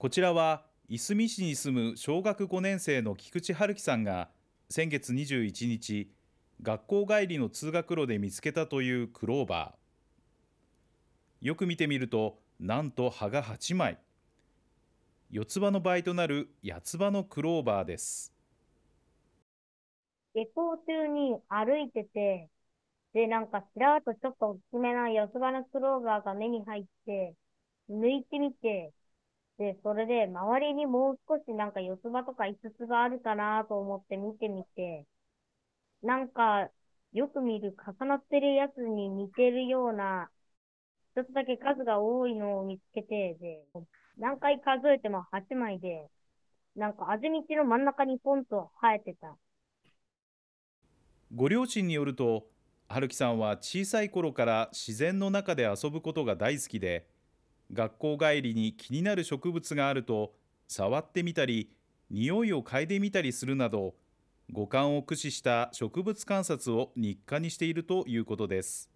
こちらはいすみ市に住む小学5年生の菊池春樹さんが先月21日学校帰りの通学路で見つけたというクローバーよく見てみるとなんと葉が8枚四つ葉の倍となる八つ葉のクローバーです下校中に歩いててでなんかちらっとちょっと大きめな四つ葉のクローバーが目に入って抜いてみてで、それで周りにもう少しなんか四つ葉とか五つ葉あるかなと思って見てみて、なんかよく見る重なってるやつに似てるような、ちょっとだけ数が多いのを見つけて、で、何回数えても8枚で、なんかあぜ道の真ん中にポンと生えてた。ご両親によると、春樹さんは小さい頃から自然の中で遊ぶことが大好きで、学校帰りに気になる植物があると触ってみたり匂いを嗅いでみたりするなど五感を駆使した植物観察を日課にしているということです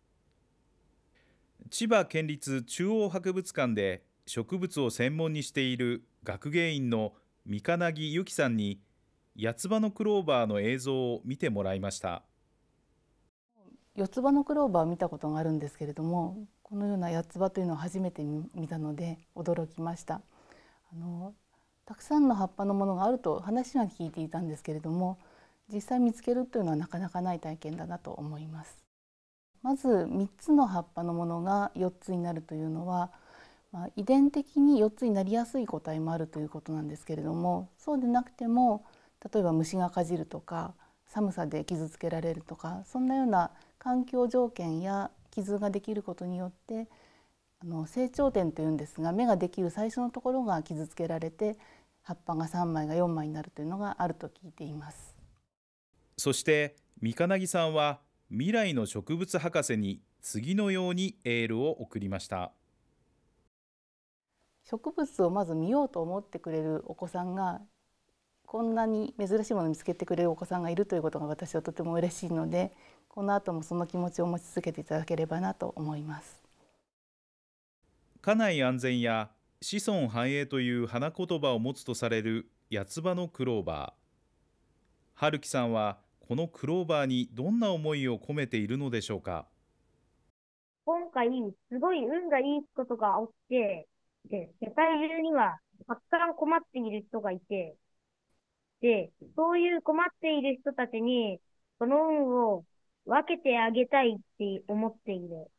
千葉県立中央博物館で植物を専門にしている学芸員の三金木由紀さんに八つ葉のクローバーの映像を見てもらいました四つ葉のクローバーを見たことがあるんですけれどもこのような八つ葉というのを初めて見たので驚きましたあのたくさんの葉っぱのものがあると話は聞いていたんですけれども実際見つけるというのはなかなかない体験だなと思いますまず3つの葉っぱのものが4つになるというのは、まあ、遺伝的に4つになりやすい個体もあるということなんですけれどもそうでなくても例えば虫がかじるとか寒さで傷つけられるとかそんなような環境条件や傷ができることによってあの成長点というんですが芽ができる最初のところが傷つけられて葉っぱが3枚が4枚になるというのがあると聞いていますそして三金木さんは未来の植物博士に次のようにエールを送りました植物をまず見ようと思ってくれるお子さんがこんなに珍しいものを見つけてくれるお子さんがいるということが私はとても嬉しいのでこの後もその気持ちを持ち続けていただければなと思います家内安全や子孫繁栄という花言葉を持つとされる八つ葉のクローバー春樹さんはこのクローバーにどんな思いを込めているのでしょうか今回すごい運がいいことが起きてで世界中にはたくさん困っている人がいてで、そういう困っている人たちに、この運を分けてあげたいって思っている。